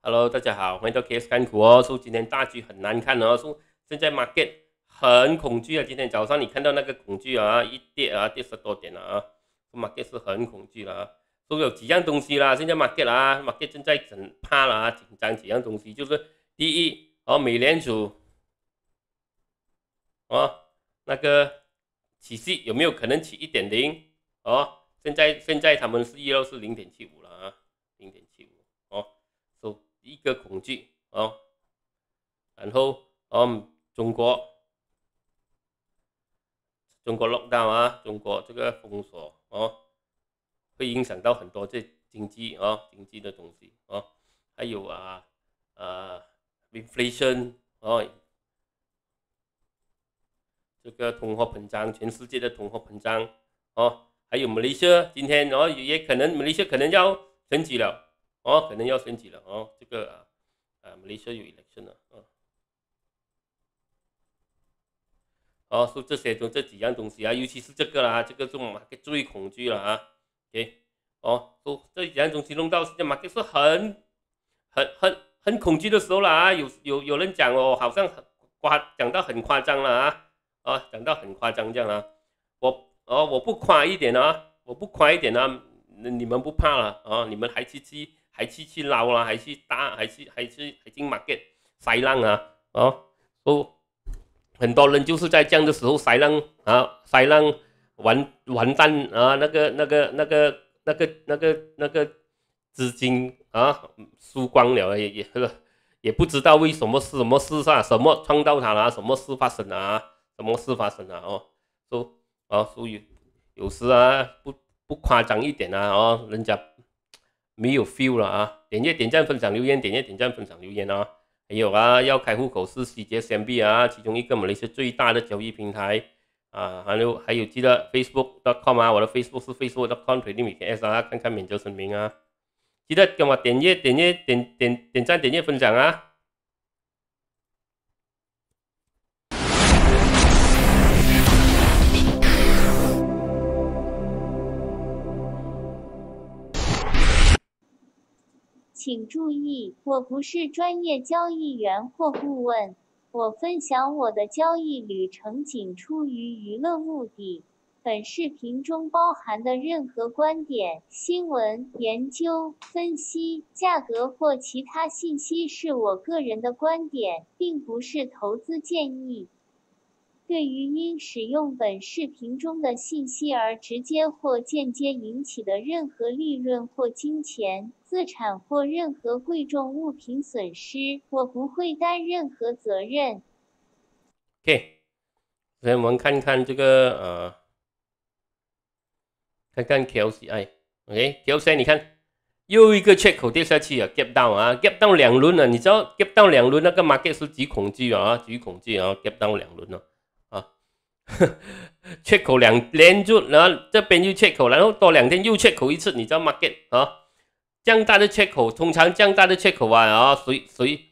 Hello，大家好，欢迎到 KS 看股哦。说今天大局很难看哦，说现在 Market 很恐惧啊。今天早上你看到那个恐惧啊，一跌啊，跌十多点了啊，Market 是很恐惧了。啊。说有几样东西啦，现在 Market 啦，Market 正在很怕了，紧张几样东西，就是第一哦，美联储哦，那个起息有没有可能起一点零？哦，现在现在他们是预是零点七五了啊，零点七五。一个恐惧哦，然后哦，中国中国 lockdown 啊，中国这个封锁哦，会影响到很多这经济啊，经济的东西哦，还有啊啊，inflation 哦，这个通货膨胀，全世界的通货膨胀哦，还有马来西亚，今天哦，也可能马来西亚可能要升级了。哦，可能要升级了哦，这个啊，啊，y s i a 有 election 了，嗯。哦，说这些中这几样东西啊，尤其是这个啦，这个就马基最恐惧了啊。OK，哦，说这几样东西弄到是马就是很、很、很、很恐惧的时候了啊。有、有、有人讲哦，好像很夸讲到很夸张了啊，啊，讲到很夸张这样啊。我哦，我不夸一点啊，我不夸一点啊，你们不怕了啊，你们还去极。还去去捞啊，还去打，还去还去还 market 塞浪啊，哦，很多人就是在这样的时候塞浪啊，塞浪完完蛋啊，那个那个那个那个那个那个资金啊，输光了也也，也不知道为什么什么事上什么撞到它了，什么事发生啊，什么事发生啊，哦，都哦，所以有时啊，不不夸张一点啊，哦，人家。没有 feel 了啊！点阅点赞分享留言，点阅点赞分享留言啊！还有啊，要开户口是 CJMB 啊，其中一个马来西亚最大的交易平台啊，还有还有记得 Facebook.com 啊，我的 Facebook 是 f a c e b o o k c o m p r e t t y k s 啊，看看免责声明啊，记得跟我点阅点阅点点点赞点阅分享啊！请注意，我不是专业交易员或顾问。我分享我的交易旅程仅出于娱乐目的。本视频中包含的任何观点、新闻、研究、分析、价格或其他信息是我个人的观点，并不是投资建议。对于因使用本视频中的信息而直接或间接引起的任何利润或金钱、资产或任何贵重物品损失，我不会担任何责任。OK，所以我们看看这个呃，看看 KLCI。OK，KLCI，你看又一个缺口跌下去啊，gap down 啊，gap down 两轮了。你知道 gap down 两轮那个马格斯极恐惧啊极恐惧啊，gap down 两轮了。缺 口两连住，然后这边又缺口，然后多两天又缺口一次，你知道吗？啊，这样大的缺口，通常这样大的缺口啊，啊，谁谁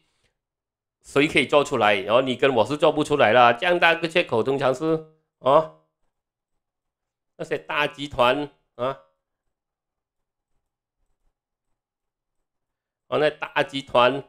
谁可以做出来？然后你跟我是做不出来了。这样大的缺口，通常是啊，那些大集团啊，啊，那大集团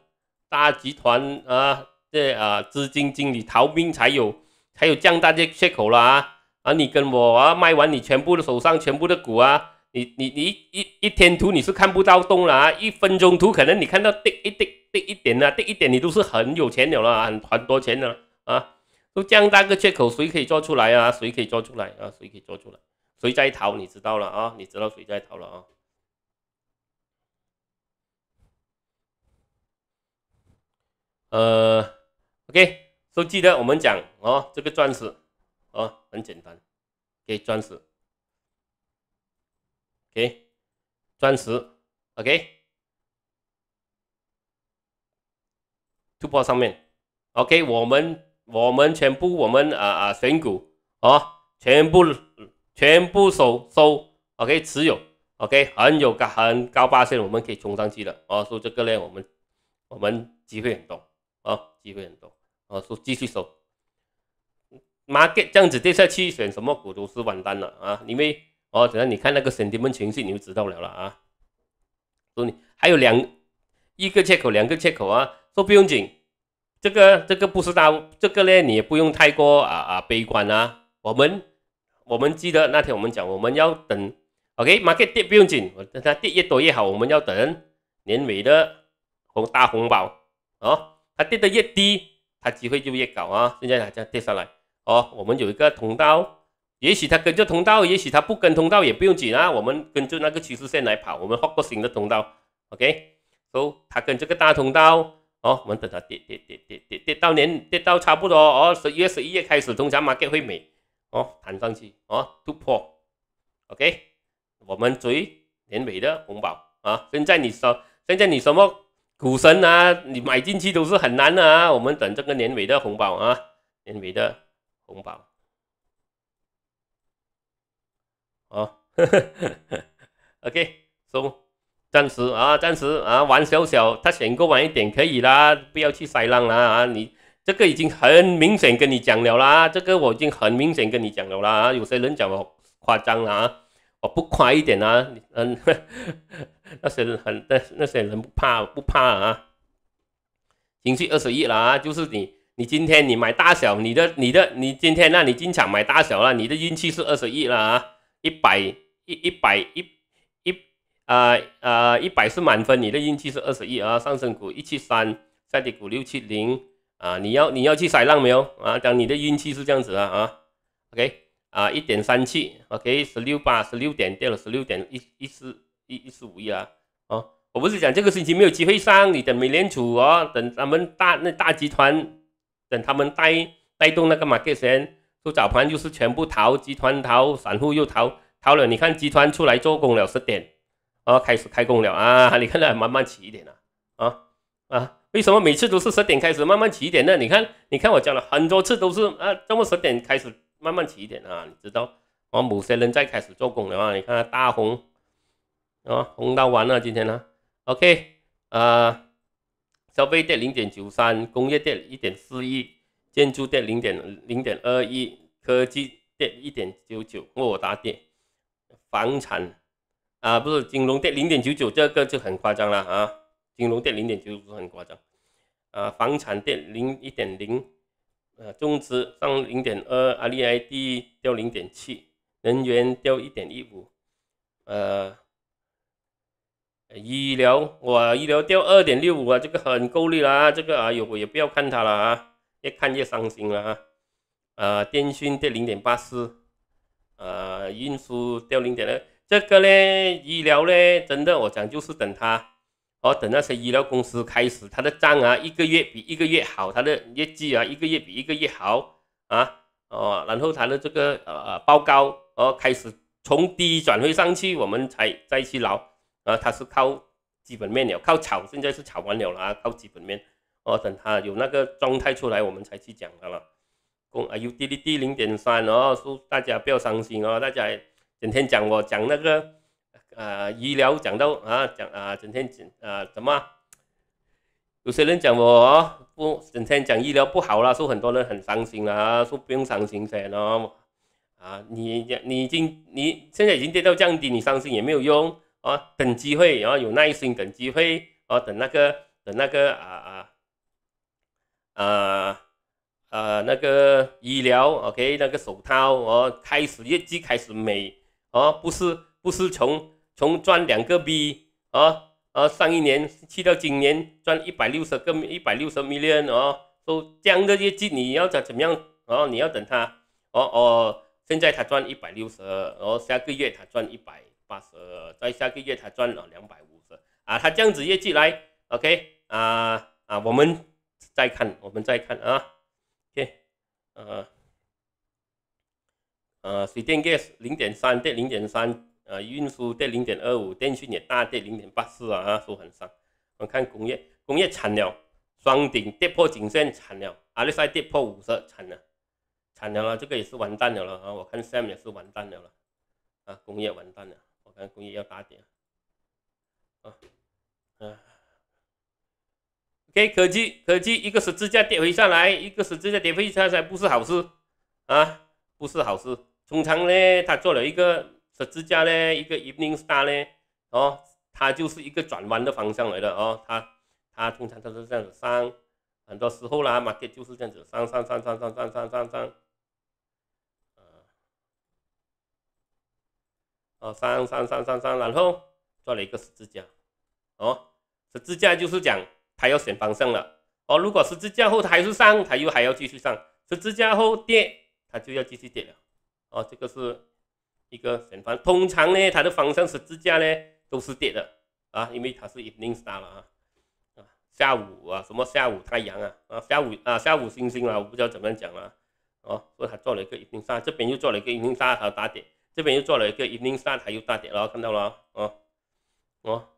大集团啊，这啊，基金经理逃兵才有。还有这大的缺口了啊！啊，你跟我啊，卖完你全部的手上全部的股啊，你你你一一天图你是看不到动了啊，一分钟图可能你看到滴一滴滴一点啊，滴一点你都是很有钱了了，很很多钱了啊！都这样大个缺口，谁可以做出来啊？谁可以做出来啊？谁可以做出来？谁在逃？你知道了啊？你知道谁在逃了啊？呃，OK。都记得我们讲哦，这个钻石哦很简单，给钻石，给钻石，OK，突破上面，OK，我们我们全部我们啊啊选股哦，全部全部收收，OK 持有，OK 很有高很高八线，我们可以冲上去的哦。说这个呢，我们我们机会很多啊，机会很多。哦，说继续收，market 这样子跌下去，选什么股都是完蛋了啊！因为哦，只要你看那个神的们情绪，你就知道了了啊。说你还有两一个缺口，两个缺口啊，说不用紧，这个这个不是大，这个呢你也不用太过啊啊悲观啊。我们我们记得那天我们讲，我们要等，OK，market 跌不用紧，我等它跌越多越好，我们要等年尾的红大红包啊，它跌得越低。它机会就越高啊！现在它在跌下来哦，我们有一个通道，也许它跟着通道，也许它不跟通道也不用紧啊。我们跟着那个趋势线来跑，我们画个新的通道，OK？都它跟这个大通道哦，我们等它跌跌跌跌跌跌到年跌到差不多哦，十一月十一月开始 market 会美哦弹上去哦突破，OK？我们追年尾的红包啊！现在你说现在你什么？股神啊，你买进去都是很难的啊！我们等这个年尾的红包啊，年尾的红包。哦，OK，收，暂时啊，暂时啊，玩小小，他选个晚一点可以啦，不要去塞浪啦啊！你这个已经很明显跟你讲了啦，这个我已经很明显跟你讲了啦。有些人讲我夸张了啊，我不夸一点啊，嗯。那些人很那那些人不怕不怕啊，情绪二十亿了啊！就是你你今天你买大小，你的你的你今天那你进场买大小了，你的运气是二十亿了啊！一百一一百一一啊啊一百是满分，你的运气是二十亿啊！上升股一七三，下跌股六七零啊！你要你要去甩浪没有啊？讲你的运气是这样子啊啊！OK 啊一点三七 OK 十六八十六点掉了十六点一一四。一四五亿啊！哦，我不是讲这个星期没有机会上，你等美联储哦，等咱们大那大集团，等他们带带动那个马克先，又早盘又是全部逃，集团逃，散户又逃，逃了。你看集团出来做功了，十点，哦，开始开工了啊！你看它慢慢起一点了，啊啊！为什么每次都是十点开始慢慢起一点呢？你看，你看我讲了很多次都是啊，这么十点开始慢慢起一点啊！你知道，啊，某些人在开始做功的话，你看大红。啊，红到完了今天呢？OK，呃，消费电零点九三，工业电一点四一，建筑电零点零点二一，科技电一点九九，沃达电，房产啊不是金融电零点九九，这个就很夸张了啊！金融电零点九九很夸张啊！房产电零一点零，呃，中资上零点二，阿里 ID 掉零点七，能源掉一点一五，呃。医疗哇，医疗掉二点六五啊，这个很够力啦。这个啊，有我也不要看它了啊，越看越伤心了啊。呃，电信跌零点八四，呃，运输掉零点二。这个呢，医疗呢，真的我讲就是等它，哦，等那些医疗公司开始它的账啊，一个月比一个月好，它的业绩啊，一个月比一个月好啊。哦，然后它的这个呃报告哦开始从低转回上去，我们才再去捞。啊，它是靠基本面了，靠炒，现在是炒完了啦，靠基本面。哦，等它有那个状态出来，我们才去讲的了。公啊，U D D D 零点三哦，说大家不要伤心哦，大家整天讲我讲那个呃医疗讲到啊讲啊整天讲啊怎么？有些人讲我哦不整天讲医疗不好了，说很多人很伤心啊，说不用伤心噻后啊，你你已经你现在已经跌到降低，你伤心也没有用。哦，等机会，然后有耐心等机会，哦，等那个，等那个，啊啊，啊啊那个医疗，OK，那个手套，哦，开始业绩开始美，哦，不是不是从从赚两个 B，哦哦，上一年去到今年赚一百六十个一百六十 million，哦，都这样的业绩，你要怎怎么样？哦，你要等他，哦哦，现在他赚一百六十，然后下个月他赚一百。八十，在下个月他赚了两百五十啊！他这样子业绩来，OK 啊啊！我们再看，我们再看啊。去，呃呃，水电跌零点三，跌零点三，呃，运输跌零点二五，电讯也大跌零点八四啊，都很伤。我看工业，工业惨了，双顶跌破颈线，惨了，阿里赛跌破五十，惨了，惨了啊！这个也是完蛋了了啊！我看 Sam 也是完蛋了了啊，工业完蛋了。工业要打点，啊，啊，OK，可惜可惜，一个十字架跌回上来，一个十字架跌回上来不是好事啊，不是好事。通常呢，他做了一个十字架呢，一个 Even i n g Star 呢，哦，它就是一个转弯的方向来的哦，它它通常都是这样子上，很多时候啦马跌就是这样子上上上。上上上上上哦，上上上上上，然后做了一个十字架，哦，十字架就是讲它要选方向了，哦，如果十字架后它是上，它又还要继续上；十字架后跌，它就要继续跌了，哦，这个是一个选方。通常呢，它的方向十字架呢都是跌的啊，因为它是 star 了啊，啊，下午啊什么下午太阳啊啊下午啊下午星星啊，我不知道怎么样讲了，哦，所以他做了一个阴定沙，这边又做了一个阴定沙，他要打点。这边又做了一个 evening star，还有大点了，看到了啊，哦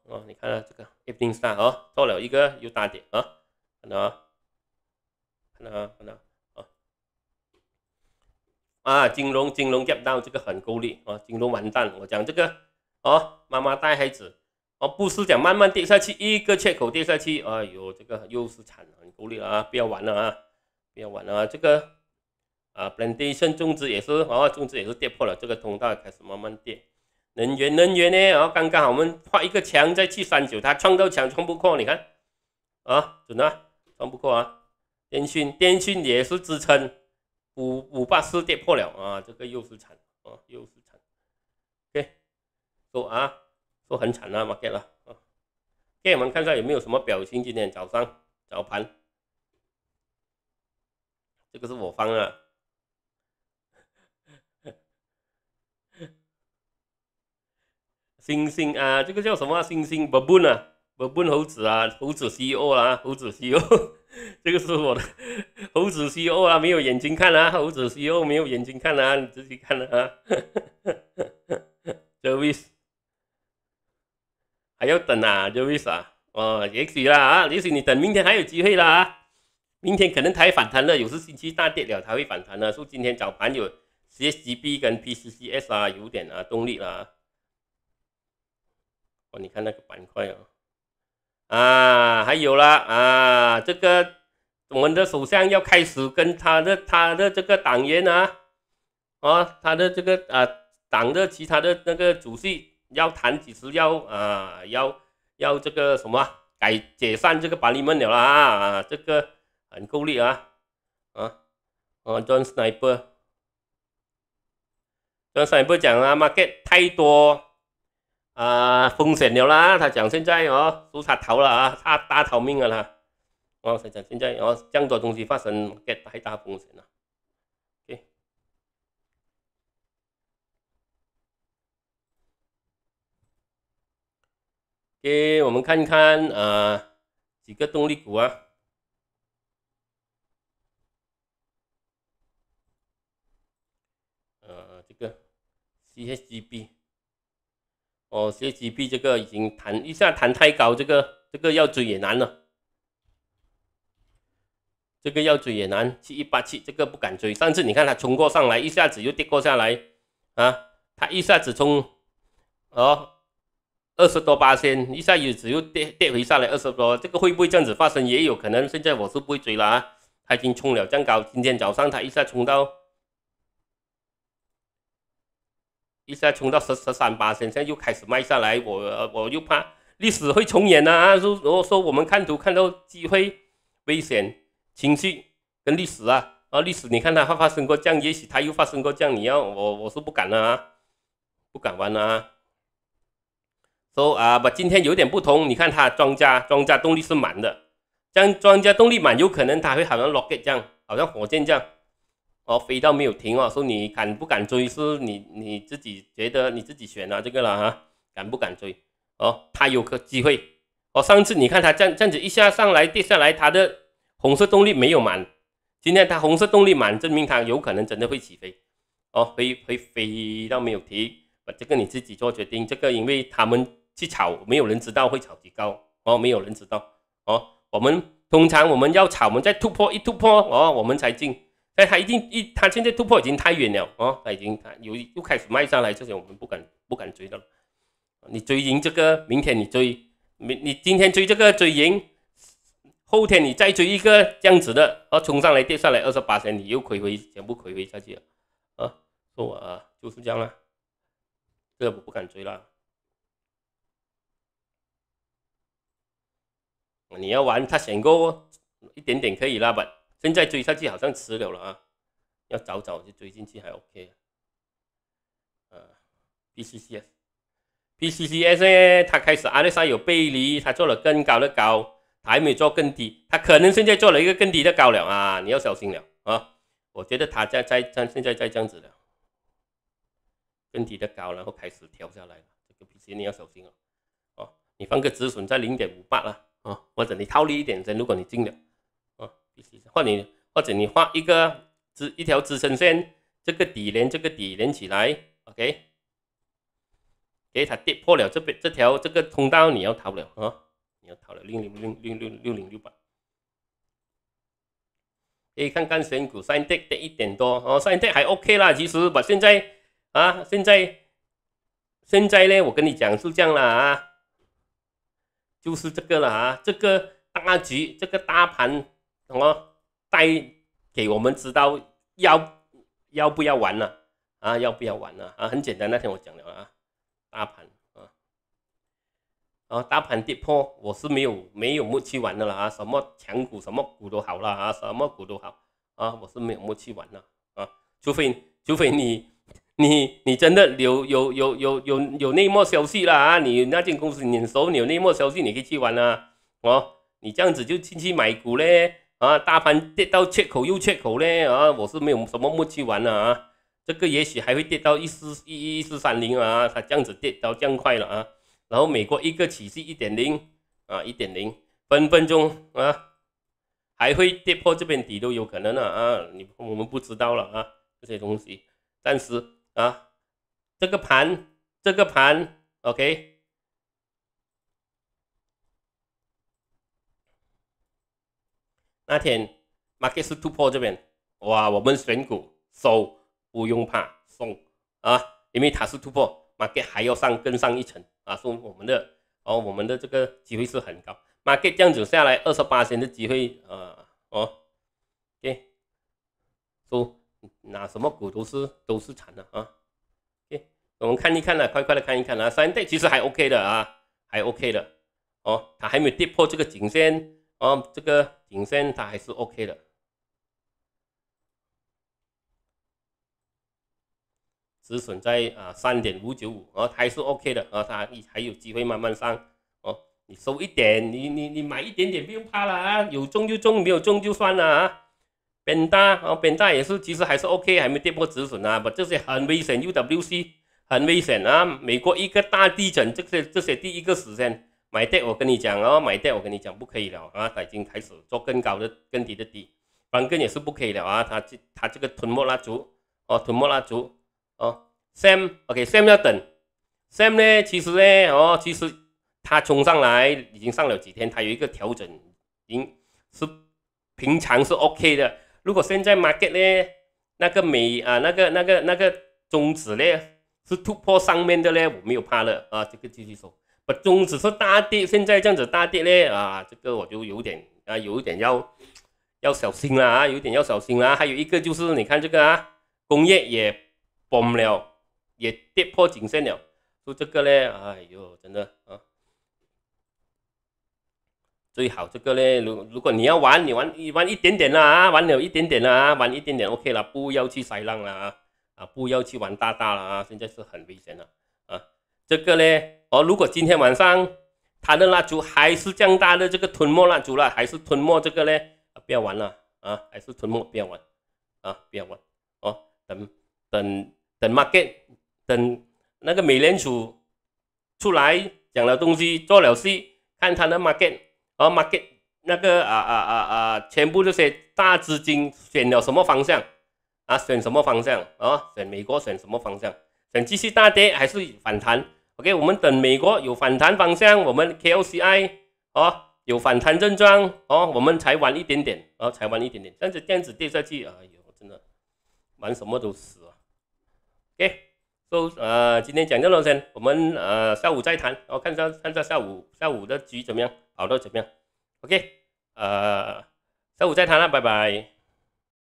哦，你看看这个 evening star 哦，做了一个又大点啊，看到啊，看到啊，看到啊，啊，金融金融 gap 到这个很孤立啊，金融完蛋，我讲这个哦，妈妈带孩子哦，不是讲慢慢跌下去，一个缺口跌下去，哎呦，这个又是惨很孤立了啊，不要玩了啊，不要玩了啊，这个。啊，plantation 种植也是，哦，种植也是跌破了这个通道，开始慢慢跌。能源，能源呢？哦，刚刚好我们画一个墙，再去三九，它撞到墙撞不破。你看，啊，准啊，撞不破啊。电信，电信也是支撑，五五八四跌破了啊，这个又是惨，啊，又是惨。OK，都啊，都很惨啊，没看了啊。给我们看一下有没有什么表情？今天早上早盘，这个是我方啊。星星啊，这个叫什么？星星 baboon 啊，baboon 猴子啊，猴子 CEO 啊，猴子 CEO，这个是我的 猴子 CEO 啊，没有眼睛看啊，猴子 CEO 没有眼睛看啊，你自己看啊。Lewis 还要等啊这 e w i s 啊，哦，也许啦啊，也许你等明天还有机会啦，明天可能它会反弹了，有时星期大跌了它会反弹了，说今天早盘有 CGB s 跟 PCCS 啊有点啊动力啦。哦，你看那个板块哦，啊，还有啦，啊，这个我们的首相要开始跟他的他的这个党员啊，啊，他的这个啊党的其他的那个主席要谈，几次，要啊要要这个什么改解散这个百里闷鸟了啊，这个很够力啊，啊，啊 j o h n Sniper，John Sniper 讲 a r get 太多。啊，风险有了啦！他讲现在哦，猪杀头了啊，差大头命了啦。哦，他讲现在哦，这样多东西发生，给太大风险呐。OK，我们看看啊，几个动力股啊？呃，这个，CHGB。哦，学习币这个已经弹一下，弹太高，这个这个要追也难了，这个要追也难，七一八七这个不敢追。上次你看它冲过上来，一下子又跌过下来，啊，它一下子冲，哦，二十多八千，一下子又又跌跌回下来二十多，这个会不会这样子发生也有可能。现在我是不会追了啊，它已经冲了这样高，今天早上它一下冲到。一下冲到十十三八，现在又开始卖下来，我我又怕历史会重演呐！果说我们看图看到机会、危险、情绪跟历史啊，啊历史你看它发发生过这样，也许它又发生过这样，你要我我是不敢了啊，不敢玩了啊！说啊不，今天有点不同，你看它庄家庄家动力是满的，像庄家动力满，有可能它会好像 rocket 这样，好像火箭这样。哦，飞到没有停哦，说你敢不敢追，是你你自己觉得你自己选啊这个了啊，敢不敢追？哦，他有个机会哦，上次你看他这样这样子一下上来跌下来，他的红色动力没有满，今天他红色动力满，证明他有可能真的会起飞。哦，飞会飞到没有停，这个你自己做决定。这个因为他们去炒，没有人知道会炒几高哦，没有人知道哦。我们通常我们要炒，我们在突破一突破哦，我们才进。那他已经一，他现在突破已经太远了哦，他已经他有又开始卖上来，这些我们不敢不敢追的了。你追赢这个，明天你追，明你今天追这个追赢，后天你再追一个这样子的，哦，冲上来跌下来二十八天，你又亏回全部亏回下去了啊！说我、啊，就是这样了，这我不敢追了。你要玩他选过一点点可以啦，本。现在追下去好像迟了了啊，要早早就追进去还 OK。呃，PCCS，PCCS 呢，它开始阿丽莎有背离，它做了更高的高，还没做更低，它可能现在做了一个更低的高了啊，你要小心了啊。我觉得它在在在现在在这样子的，更低的高，然后开始调下来了，这个 p c 你要小心了。哦，你放个止损在零点五八了，哦，或者你套利一点如果你进了。或你或者你画一个支一条支撑线，这个底连这个底连起来，OK？给它跌破了这边这条这个通道，你要逃了啊！你要逃了零零零零六六六零六百。看看选股三跌跌一点多，哦，三跌还 OK 啦。其实，吧，现在啊，现在现在呢，我跟你讲是这样了啊，就是这个了啊，这个大局，这个大盘。什么带给我们知道要要不要玩了啊？要不要玩了啊？很简单，那天我讲了啊，大盘啊啊，大盘跌破，我是没有没有木去玩的了啊。什么强股，什么股都好了啊，什么股都好啊，我是没有木去玩了啊。除非除非你你你真的有有有有有有内幕消息了啊，你那间公司你熟，有内幕消息你可以去玩了哦。你这样子就进去买股嘞。啊，大盘跌到缺口又缺口嘞啊，我是没有什么默契玩了啊。这个也许还会跌到一四一四三零啊，它这样子跌到这样快了啊。然后美国一个起势一点零啊，一点零分分钟啊，还会跌破这边底都有可能的啊。你我们不知道了啊，这些东西暂时啊，这个盘这个盘 OK。那天 market 是突破这边，哇，我们选股收不用怕送啊，因为它是突破 market 还要上更上一层啊，说我们的哦我们的这个机会是很高 market 这样子下来二十八线的机会啊哦，给说，拿什么股都是都是惨的啊，给我们看一看呢，快快的看一看啊，三代其实还 OK 的啊，还 OK 的哦，它还没跌破这个颈线。哦，这个顶线它还是 OK 的，止损在啊三点五九五，哦，它还是 OK 的，啊，它还有机会慢慢上。哦，你收一点，你你你买一点点，不用怕了啊，有中就中，没有中就算了啊。边大啊，边大也是，其实还是 OK，还没跌破止损啊。把这些很危险，UWC 很危险啊，美国一个大地震，这些这些第一个死线。买跌，我跟你讲哦，买跌，我跟你讲，不可以了啊！它已经开始做更高的、更低的底，翻跟也是不可以了啊！它这它这个吞没蜡烛，哦，吞没蜡烛，哦，Sam，OK，Sam 要等，Sam 呢，其实呢，哦，其实它冲上来已经上了几天，它有一个调整，已经是平常是 OK 的。如果现在 market 呢，那个美啊，那个那个那个中指呢，是突破上面的呢，我没有怕了啊！这个继续说。中指是大跌，现在这样子大跌呢，啊，这个我就有点啊，有一点要要小心啦，啊，有点要小心啦。还有一个就是，你看这个啊，工业也崩了，也跌破颈线了，就这个呢，哎呦，真的啊，最好这个呢，如如果你要玩，你玩你玩一点点啦，啊，玩了一点点啦，玩一点点 OK 了，不要去塞浪了啊，啊，不要去玩大大了啊，现在是很危险的啊，这个呢，哦，如果今天晚上它的蜡烛还是这样的这个吞没蜡烛了，还是吞没这个呢？啊，不要玩了啊，还是吞没，不要玩啊，不要玩哦，等等等 market，等那个美联储出来讲了东西，做了事，看他的 market，啊 market 那个啊啊啊啊，全部这些大资金选了什么方向啊？选什么方向啊？选美国选什么方向？选继续大跌还是反弹？OK，我们等美国有反弹方向，我们 KOCI 哦有反弹症状哦，我们才玩一点点哦，才玩一点点，这样子样子跌下去，哎呦，真的玩什么都死啊。OK，都呃今天讲这么多先，我们呃下午再谈，我看一下看一下下午下午的局怎么样，好的怎么样？OK，呃下午再谈了，拜拜。